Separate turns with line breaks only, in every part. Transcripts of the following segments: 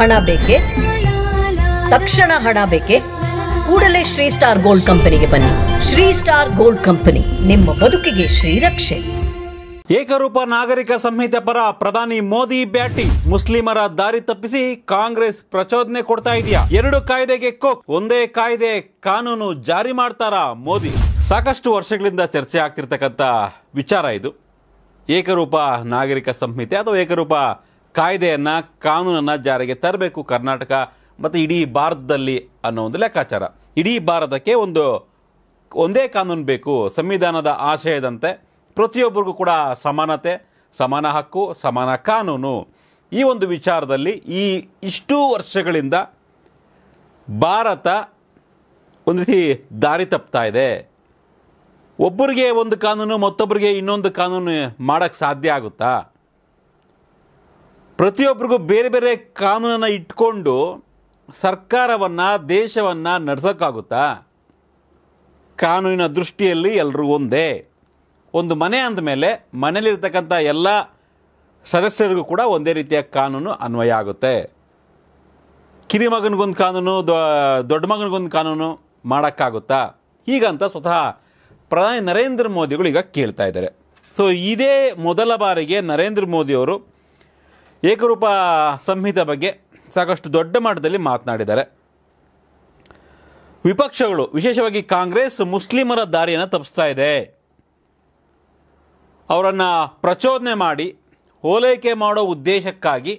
ಹಣ ಬೇಕೆ ತಕ್ಷಣ ಹಣ ಬೇಕೆ ಕೂಡಲೇ ಶ್ರೀ ಸ್ಟಾರ್ ಗೋಲ್ಡ್ ಕಂಪನಿಗೆ ಬನ್ನಿ ಶ್ರೀ ಸ್ಟಾರ್ ಗೋಲ್ಡ್ ಕಂಪನಿ ನಿಮ್ಮ ಬದುಕಿಗೆ ಶ್ರೀರಕ್ಷೆ ಏಕರೂಪ ನಾಗರಿಕ ಸಂಹಿತೆ ಪರ ಪ್ರಧಾನಿ ಮೋದಿ ಬ್ಯಾಟಿ ಮುಸ್ಲಿಮರ ದಾರಿ ತಪ್ಪಿಸಿ ಕಾಂಗ್ರೆಸ್ ಪ್ರಚೋದನೆ ಕೊಡ್ತಾ ಇದೆಯಾ ಎರಡು ಕಾಯ್ದೆಗೆ ಕೊಕ್ ಒಂದೇ ಕಾಯ್ದೆ ಕಾನೂನು ಜಾರಿ ಮಾಡ್ತಾರ ಮೋದಿ ಸಾಕಷ್ಟು ವರ್ಷಗಳಿಂದ ಚರ್ಚೆ ಆಗ್ತಿರ್ತಕ್ಕಂಥ ವಿಚಾರ ಇದು ಏಕರೂಪ ನಾಗರಿಕ ಸಂಹಿತೆ ಅಥವಾ ಏಕರೂಪ ಕಾಯ್ದೆಯನ್ನು ಕಾನೂನನ್ನು ಜಾರಿಗೆ ತರಬೇಕು ಕರ್ನಾಟಕ ಮತ್ತು ಇಡೀ ಭಾರತದಲ್ಲಿ ಅನ್ನೋ ಒಂದು ಲೆಕ್ಕಾಚಾರ ಇಡೀ ಭಾರತಕ್ಕೆ ಒಂದು ಒಂದೇ ಕಾನೂನು ಬೇಕು ಸಂವಿಧಾನದ ಆಶಯದಂತೆ ಪ್ರತಿಯೊಬ್ಬರಿಗೂ ಕೂಡ ಸಮಾನತೆ ಸಮಾನ ಹಕ್ಕು ಸಮಾನ ಕಾನೂನು ಈ ಒಂದು ವಿಚಾರದಲ್ಲಿ ಈ ಇಷ್ಟು ವರ್ಷಗಳಿಂದ ಭಾರತ ಒಂದು ರೀತಿ ದಾರಿ ತಪ್ತಾ ಇದೆ ಒಬ್ಬರಿಗೆ ಒಂದು ಕಾನೂನು ಮತ್ತೊಬ್ಬರಿಗೆ ಇನ್ನೊಂದು ಕಾನೂನು ಮಾಡೋಕ್ಕೆ ಸಾಧ್ಯ ಆಗುತ್ತಾ ಪ್ರತಿಯೊಬ್ಬರಿಗೂ ಬೇರೆ ಬೇರೆ ಕಾನೂನನ್ನು ಇಟ್ಕೊಂಡು ಸರ್ಕಾರವನ್ನು ದೇಶವನ್ನು ನಡೆಸೋಕ್ಕಾಗುತ್ತಾ ಕಾನೂನಿನ ದೃಷ್ಟಿಯಲ್ಲಿ ಎಲ್ಲರೂ ಒಂದೇ ಒಂದು ಮನೆ ಅಂದಮೇಲೆ ಮನೇಲಿರ್ತಕ್ಕಂಥ ಎಲ್ಲ ಸದಸ್ಯರಿಗೂ ಕೂಡ ಒಂದೇ ರೀತಿಯ ಕಾನೂನು ಅನ್ವಯ ಆಗುತ್ತೆ ಮಗನಿಗೊಂದು ಕಾನೂನು ದೊಡ್ಡ ಮಗನಿಗೊಂದು ಕಾನೂನು ಮಾಡೋಕ್ಕಾಗುತ್ತಾ ಹೀಗಂತ ಸ್ವತಃ ಪ್ರಧಾನಿ ನರೇಂದ್ರ ಮೋದಿಗಳು ಈಗ ಕೇಳ್ತಾ ಇದ್ದಾರೆ ಸೊ ಇದೇ ಮೊದಲ ಬಾರಿಗೆ ನರೇಂದ್ರ ಮೋದಿಯವರು ಏಕರೂಪ ಸಂಹಿತೆ ಬಗ್ಗೆ ಸಾಕಷ್ಟು ದೊಡ್ಡ ಮಟ್ಟದಲ್ಲಿ ಮಾತನಾಡಿದ್ದಾರೆ ವಿಪಕ್ಷಗಳು ವಿಶೇಷವಾಗಿ ಕಾಂಗ್ರೆಸ್ ಮುಸ್ಲಿಮರ ದಾರಿಯನ್ನು ತಪ್ಪಿಸ್ತಾ ಇದೆ ಅವರನ್ನು ಪ್ರಚೋದನೆ ಮಾಡಿ ಓಲೈಕೆ ಮಾಡೋ ಉದ್ದೇಶಕ್ಕಾಗಿ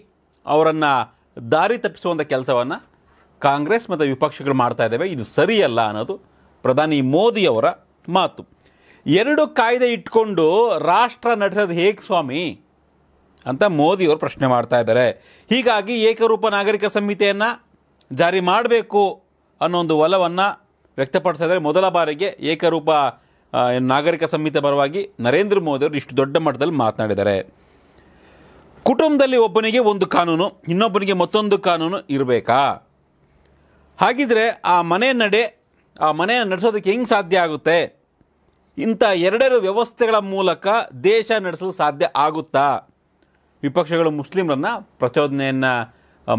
ಅವರನ್ನು ದಾರಿ ತಪ್ಪಿಸುವಂಥ ಕೆಲಸವನ್ನು ಕಾಂಗ್ರೆಸ್ ಮತ್ತು ವಿಪಕ್ಷಗಳು ಮಾಡ್ತಾ ಇದ್ದಾವೆ ಇದು ಸರಿಯಲ್ಲ ಅನ್ನೋದು ಪ್ರಧಾನಿ ಮೋದಿಯವರ ಮಾತು ಎರಡು ಕಾಯ್ದೆ ಇಟ್ಕೊಂಡು ರಾಷ್ಟ್ರ ನಡೆಸೋದು ಹೇಗೆ ಸ್ವಾಮಿ ಅಂತ ಮೋದಿಯವರು ಪ್ರಶ್ನೆ ಮಾಡ್ತಾ ಇದ್ದಾರೆ ಹೀಗಾಗಿ ಏಕರೂಪ ನಾಗರಿಕ ಸಂಹಿತೆಯನ್ನು ಜಾರಿ ಮಾಡಬೇಕು ಅನ್ನೋ ಒಂದು ಒಲವನ್ನು ವ್ಯಕ್ತಪಡಿಸ್ತಾ ಇದ್ದಾರೆ ಮೊದಲ ಬಾರಿಗೆ ಏಕರೂಪ ನಾಗರಿಕ ಸಂಹಿತೆ ಪರವಾಗಿ ನರೇಂದ್ರ ಮೋದಿಯವರು ಇಷ್ಟು ದೊಡ್ಡ ಮಟ್ಟದಲ್ಲಿ ಮಾತನಾಡಿದ್ದಾರೆ ಕುಟುಂಬದಲ್ಲಿ ಒಬ್ಬನಿಗೆ ಒಂದು ಕಾನೂನು ಇನ್ನೊಬ್ಬನಿಗೆ ಮತ್ತೊಂದು ಕಾನೂನು ಇರಬೇಕಾ ಹಾಗಿದ್ರೆ ಆ ಮನೆ ನಡೆ ಆ ಮನೆಯನ್ನು ನಡೆಸೋದಕ್ಕೆ ಹೆಂಗೆ ಸಾಧ್ಯ ಆಗುತ್ತೆ ಇಂಥ ಎರಡೆರಡು ವ್ಯವಸ್ಥೆಗಳ ಮೂಲಕ ದೇಶ ನಡೆಸಲು ಸಾಧ್ಯ ಆಗುತ್ತಾ ವಿಪಕ್ಷಗಳು ಮುಸ್ಲಿಮರನ್ನು ಪ್ರಚೋದನೆಯನ್ನು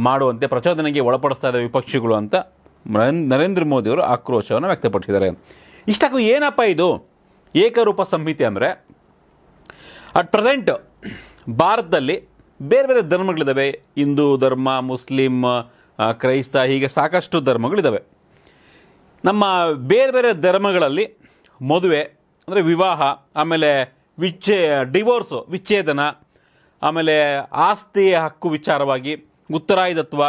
ಮಾಡುವಂತೆ ಪ್ರಚೋದನೆಗೆ ಒಳಪಡಿಸ್ತಾ ಇದ್ದಾವೆ ವಿಪಕ್ಷಗಳು ಅಂತ ನರೇಂದ್ರ ಮೋದಿಯವರು ಆಕ್ರೋಶವನ್ನು ವ್ಯಕ್ತಪಡಿಸಿದ್ದಾರೆ ಇಷ್ಟಕ್ಕೂ ಏನಪ್ಪ ಇದು ಏಕರೂಪ ಸಂಹಿತೆ ಅಂದರೆ ಅಟ್ ಪ್ರೆಸೆಂಟ್ ಭಾರತದಲ್ಲಿ ಬೇರೆ ಬೇರೆ ಧರ್ಮಗಳಿದ್ದಾವೆ ಹಿಂದೂ ಧರ್ಮ ಮುಸ್ಲಿಂ ಕ್ರೈಸ್ತ ಹೀಗೆ ಸಾಕಷ್ಟು ಧರ್ಮಗಳಿದ್ದಾವೆ ನಮ್ಮ ಬೇರೆ ಬೇರೆ ಧರ್ಮಗಳಲ್ಲಿ ಮದುವೆ ಅಂದರೆ ವಿವಾಹ ಆಮೇಲೆ ವಿಚ್ಛೇ ಡಿವೋರ್ಸು ವಿಚ್ಛೇದನ ಆಮೇಲೆ ಆಸ್ತಿ ಹಕ್ಕು ವಿಚಾರವಾಗಿ ಉತ್ತರಾಯದತ್ವ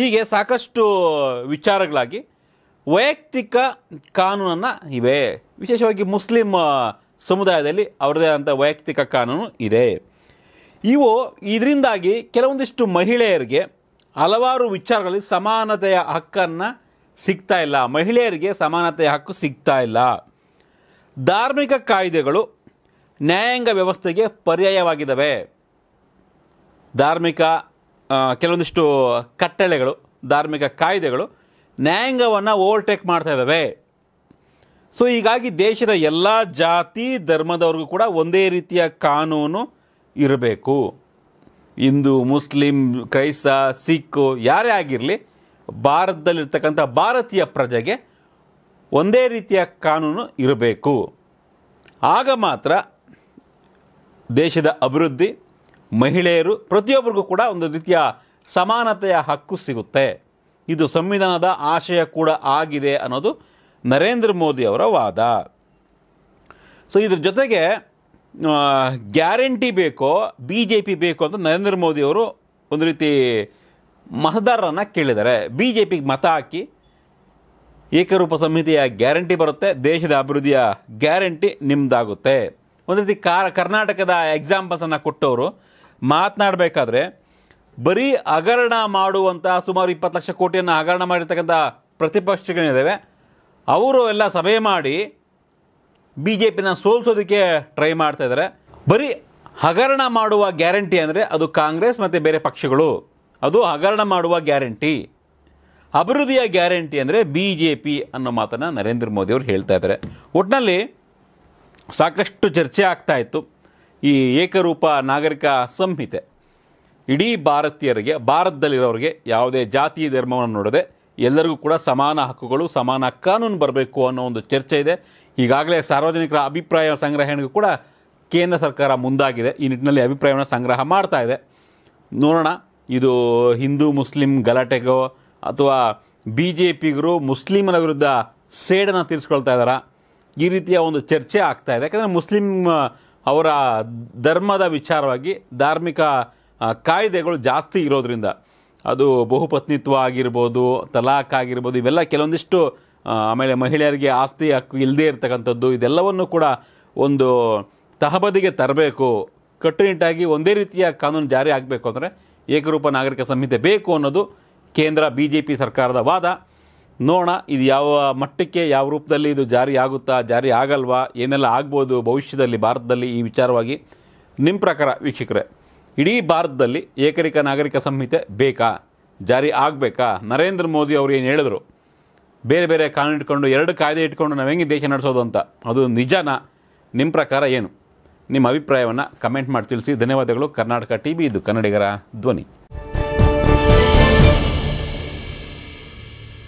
ಹೀಗೆ ಸಾಕಷ್ಟು ವಿಚಾರಗಳಾಗಿ ವೈಯಕ್ತಿಕ ಕಾನೂನನ್ನು ಇವೆ ವಿಶೇಷವಾಗಿ ಮುಸ್ಲಿಂ ಸಮುದಾಯದಲ್ಲಿ ಅವರದೇ ಆದಂಥ ವೈಯಕ್ತಿಕ ಕಾನೂನು ಇದೆ ಇವು ಇದರಿಂದಾಗಿ ಕೆಲವೊಂದಿಷ್ಟು ಮಹಿಳೆಯರಿಗೆ ಹಲವಾರು ವಿಚಾರಗಳಲ್ಲಿ ಸಮಾನತೆಯ ಹಕ್ಕನ್ನು ಸಿಗ್ತಾ ಇಲ್ಲ ಮಹಿಳೆಯರಿಗೆ ಸಮಾನತೆಯ ಹಕ್ಕು ಸಿಗ್ತಾ ಇಲ್ಲ ಧಾರ್ಮಿಕ ಕಾಯ್ದೆಗಳು ನ್ಯಾಯಾಂಗ ವ್ಯವಸ್ಥೆಗೆ ಪರ್ಯಾಯವಾಗಿದ್ದಾವೆ ಧಾರ್ಮಿಕ ಕೆಲವೊಂದಿಷ್ಟು ಕಟ್ಟಳೆಗಳು ಧಾರ್ಮಿಕ ಕಾಯ್ದೆಗಳು ನ್ಯಾಯಾಂಗವನ್ನು ಓವರ್ಟೇಕ್ ಮಾಡ್ತಾ ಇದ್ದಾವೆ ಸೊ ಹೀಗಾಗಿ ದೇಶದ ಎಲ್ಲ ಜಾತಿ ಧರ್ಮದವ್ರಿಗೂ ಕೂಡ ಒಂದೇ ರೀತಿಯ ಕಾನೂನು ಇರಬೇಕು ಹಿಂದೂ ಮುಸ್ಲಿಂ ಕ್ರೈಸ್ತ ಸಿಖ್ ಯಾರೇ ಆಗಿರಲಿ ಭಾರತದಲ್ಲಿರ್ತಕ್ಕಂಥ ಭಾರತೀಯ ಪ್ರಜೆಗೆ ಒಂದೇ ರೀತಿಯ ಕಾನೂನು ಇರಬೇಕು ಆಗ ಮಾತ್ರ ದೇಶದ ಅಭಿವೃದ್ಧಿ ಮಹಿಳೆಯರು ಪ್ರತಿಯೊಬ್ಬರಿಗೂ ಕೂಡ ಒಂದು ರೀತಿಯ ಸಮಾನತೆಯ ಹಕ್ಕು ಸಿಗುತ್ತೆ ಇದು ಸಂವಿಧಾನದ ಆಶಯ ಕೂಡ ಆಗಿದೆ ಅನ್ನೋದು ನರೇಂದ್ರ ಮೋದಿ ಅವರ ವಾದ ಸೊ ಇದ್ರ ಜೊತೆಗೆ ಗ್ಯಾರಂಟಿ ಬೇಕೋ ಬಿ ಜೆ ಪಿ ಬೇಕೋ ಅಂತ ನರೇಂದ್ರ ಮೋದಿ ಅವರು ಒಂದು ರೀತಿ ಮತದಾರರನ್ನು ಕೇಳಿದ್ದಾರೆ ಬಿ ಜೆ ಪಿಗೆ ಮತ ಹಾಕಿ ಏಕರೂಪ ಸಮಿತಿಯ ಗ್ಯಾರಂಟಿ ಬರುತ್ತೆ ದೇಶದ ಅಭಿವೃದ್ಧಿಯ ಗ್ಯಾರಂಟಿ ನಿಮ್ಮದಾಗುತ್ತೆ ಒಂದು ರೀತಿ ಕಾರ್ ಕರ್ನಾಟಕದ ಎಕ್ಸಾಂಪಲ್ಸನ್ನು ಕೊಟ್ಟವರು ಮಾತನಾಡಬೇಕಾದ್ರೆ ಬರೀ ಹಗರಣ ಮಾಡುವಂಥ ಸುಮಾರು ಇಪ್ಪತ್ತು ಲಕ್ಷ ಕೋಟಿಯನ್ನು ಹಗರಣ ಮಾಡಿರ್ತಕ್ಕಂಥ ಪ್ರತಿಪಕ್ಷಗಳೇನಿದ್ದಾವೆ ಅವರು ಎಲ್ಲ ಸಭೆ ಮಾಡಿ ಬಿ ಜೆ ಪಿನ ಸೋಲ್ಸೋದಕ್ಕೆ ಟ್ರೈ ಮಾಡ್ತಾ ಇದ್ದಾರೆ ಬರೀ ಹಗರಣ ಮಾಡುವ ಗ್ಯಾರಂಟಿ ಅಂದರೆ ಅದು ಕಾಂಗ್ರೆಸ್ ಮತ್ತು ಬೇರೆ ಪಕ್ಷಗಳು ಅದು ಹಗರಣ ಮಾಡುವ ಗ್ಯಾರಂಟಿ ಅಭಿವೃದ್ಧಿಯ ಗ್ಯಾರಂಟಿ ಅಂದರೆ ಬಿ ಜೆ ಪಿ ಅನ್ನೋ ಮಾತನ್ನು ನರೇಂದ್ರ ಮೋದಿಯವರು ಹೇಳ್ತಾ ಇದ್ದಾರೆ ಒಟ್ಟಿನಲ್ಲಿ ಸಾಕಷ್ಟು ಚರ್ಚೆ ಆಗ್ತಾ ಇತ್ತು ಈ ಏಕರೂಪ ನಾಗರಿಕ ಸಂಹಿತೆ ಇಡೀ ಭಾರತೀಯರಿಗೆ ಭಾರತದಲ್ಲಿರೋರಿಗೆ ಯಾವುದೇ ಜಾತಿ ಧರ್ಮವನ್ನು ನೋಡದೆ ಎಲ್ಲರಿಗೂ ಕೂಡ ಸಮಾನ ಹಕ್ಕುಗಳು ಸಮಾನ ಕಾನೂನು ಬರಬೇಕು ಅನ್ನೋ ಒಂದು ಚರ್ಚೆ ಇದೆ ಈಗಾಗಲೇ ಸಾರ್ವಜನಿಕರ ಅಭಿಪ್ರಾಯ ಸಂಗ್ರಹಣೆಗೂ ಕೂಡ ಕೇಂದ್ರ ಸರ್ಕಾರ ಮುಂದಾಗಿದೆ ಈ ನಿಟ್ಟಿನಲ್ಲಿ ಅಭಿಪ್ರಾಯವನ್ನು ಸಂಗ್ರಹ ಮಾಡ್ತಾ ಇದೆ ನೋಡೋಣ ಇದು ಹಿಂದೂ ಮುಸ್ಲಿಂ ಗಲಾಟೆಗೋ ಅಥವಾ ಬಿ ಜೆ ಪಿಗರು ಮುಸ್ಲಿಮರ ವಿರುದ್ಧ ಸೇಡನ್ನು ತೀರಿಸ್ಕೊಳ್ತಾ ಇದ್ದಾರಾ ಈ ರೀತಿಯ ಒಂದು ಚರ್ಚೆ ಆಗ್ತಾ ಇದೆ ಯಾಕಂದರೆ ಮುಸ್ಲಿಂ ಅವರ ಧರ್ಮದ ವಿಚಾರವಾಗಿ ಧಾರ್ಮಿಕ ಕಾಯ್ದೆಗಳು ಜಾಸ್ತಿ ಇರೋದರಿಂದ ಅದು ಬಹುಪತ್ನಿತ್ವ ಆಗಿರ್ಬೋದು ತಲಾಖ್ ಆಗಿರ್ಬೋದು ಇವೆಲ್ಲ ಕೆಲವೊಂದಿಷ್ಟು ಆಮೇಲೆ ಮಹಿಳೆಯರಿಗೆ ಆಸ್ತಿ ಹಕ್ಕು ಇಲ್ಲದೇ ಇರತಕ್ಕಂಥದ್ದು ಇದೆಲ್ಲವನ್ನು ಕೂಡ ಒಂದು ತಹಬದಿಗೆ ತರಬೇಕು ಕಟ್ಟುನಿಟ್ಟಾಗಿ ಒಂದೇ ರೀತಿಯ ಕಾನೂನು ಜಾರಿ ಆಗಬೇಕು ಅಂದರೆ ಏಕರೂಪ ನಾಗರಿಕ ಸಂಹಿತೆ ಬೇಕು ಅನ್ನೋದು ಕೇಂದ್ರ ಬಿ ಜೆ ಪಿ ಸರ್ಕಾರದ ವಾದ ನೋಡೋಣ ಇದು ಯಾವ ಮಟ್ಟಕ್ಕೆ ಯಾವ ರೂಪದಲ್ಲಿ ಇದು ಜಾರಿ ಆಗುತ್ತಾ ಜಾರಿ ಆಗಲ್ವಾ ಏನೆಲ್ಲ ಆಗ್ಬೋದು ಭವಿಷ್ಯದಲ್ಲಿ ಭಾರತದಲ್ಲಿ ಈ ವಿಚಾರವಾಗಿ ನಿಮ್ಮ ಪ್ರಕಾರ ವೀಕ್ಷಕರೇ ಇಡೀ ಭಾರತದಲ್ಲಿ ಏಕರಿಕ ನಾಗರಿಕ ಸಂಹಿತೆ ಬೇಕಾ ಜಾರಿ ಆಗಬೇಕಾ ನರೇಂದ್ರ ಮೋದಿ ಅವರು ಏನು ಹೇಳಿದ್ರು ಬೇರೆ ಬೇರೆ ಕಾನೂನು ಇಟ್ಕೊಂಡು ಎರಡು ಕಾಯ್ದೆ ಇಟ್ಕೊಂಡು ನಾವು ಹೆಂಗೆ ದೇಶ ನಡೆಸೋದು ಅಂತ ಅದು ನಿಜಾನ ನಿಮ್ಮ ಪ್ರಕಾರ ಏನು ನಿಮ್ಮ ಅಭಿಪ್ರಾಯವನ್ನು ಕಮೆಂಟ್ ಮಾಡಿ ತಿಳಿಸಿ ಧನ್ಯವಾದಗಳು ಕರ್ನಾಟಕ ಟಿ ವಿ ಇದು ಕನ್ನಡಿಗರ ಧ್ವನಿ